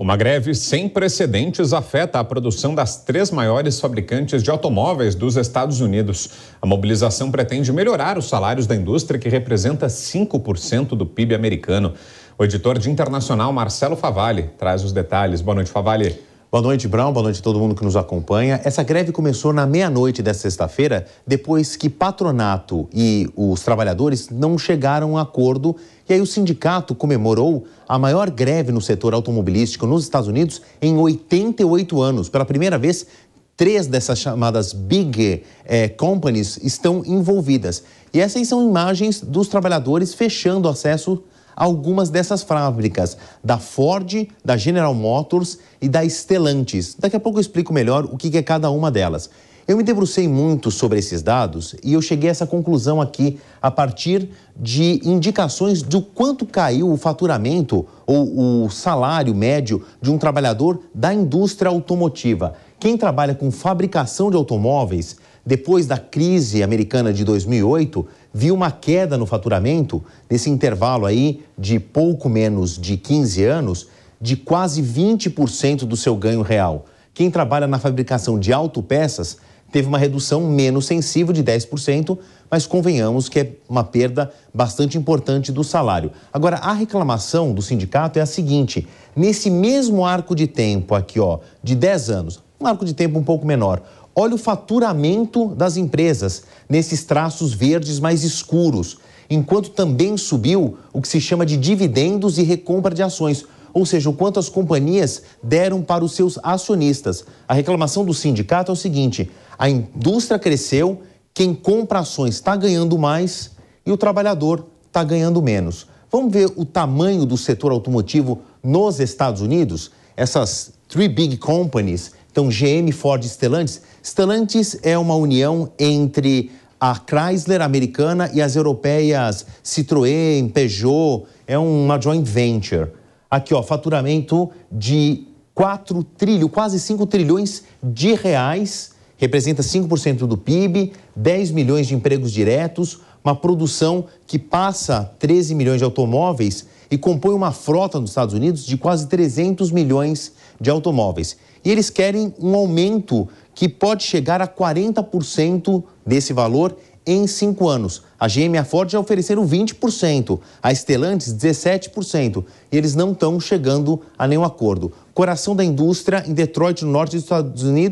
Uma greve sem precedentes afeta a produção das três maiores fabricantes de automóveis dos Estados Unidos. A mobilização pretende melhorar os salários da indústria, que representa 5% do PIB americano. O editor de internacional, Marcelo Favalli, traz os detalhes. Boa noite, Favalli. Boa noite, Brown. Boa noite a todo mundo que nos acompanha. Essa greve começou na meia-noite desta sexta-feira, depois que patronato e os trabalhadores não chegaram a acordo. E aí o sindicato comemorou a maior greve no setor automobilístico nos Estados Unidos em 88 anos. Pela primeira vez, três dessas chamadas big eh, companies estão envolvidas. E essas são imagens dos trabalhadores fechando acesso algumas dessas fábricas, da Ford, da General Motors e da Stellantis. Daqui a pouco eu explico melhor o que é cada uma delas. Eu me debrucei muito sobre esses dados e eu cheguei a essa conclusão aqui a partir de indicações do quanto caiu o faturamento ou o salário médio de um trabalhador da indústria automotiva. Quem trabalha com fabricação de automóveis, depois da crise americana de 2008, viu uma queda no faturamento nesse intervalo aí de pouco menos de 15 anos de quase 20% do seu ganho real. Quem trabalha na fabricação de autopeças teve uma redução menos sensível de 10%, mas convenhamos que é uma perda bastante importante do salário. Agora, a reclamação do sindicato é a seguinte: nesse mesmo arco de tempo aqui, ó, de 10 anos, um arco de tempo um pouco menor, Olha o faturamento das empresas nesses traços verdes mais escuros, enquanto também subiu o que se chama de dividendos e recompra de ações, ou seja, o quanto as companhias deram para os seus acionistas. A reclamação do sindicato é o seguinte: a indústria cresceu, quem compra ações está ganhando mais e o trabalhador está ganhando menos. Vamos ver o tamanho do setor automotivo nos Estados Unidos? Essas three big companies então, GM, Ford e Stellantis. Stellantis é uma união entre a Chrysler americana e as europeias Citroën, Peugeot. É uma joint venture. Aqui, ó, faturamento de 4 trilhões, quase 5 trilhões de reais, representa 5% do PIB, 10 milhões de empregos diretos, uma produção que passa 13 milhões de automóveis e compõe uma frota nos Estados Unidos de quase 300 milhões de automóveis. E eles querem um aumento que pode chegar a 40% desse valor em cinco anos. A GM e a Ford já ofereceram 20%, a Stellantis 17%, e eles não estão chegando a nenhum acordo. Coração da indústria em Detroit, no norte dos Estados Unidos.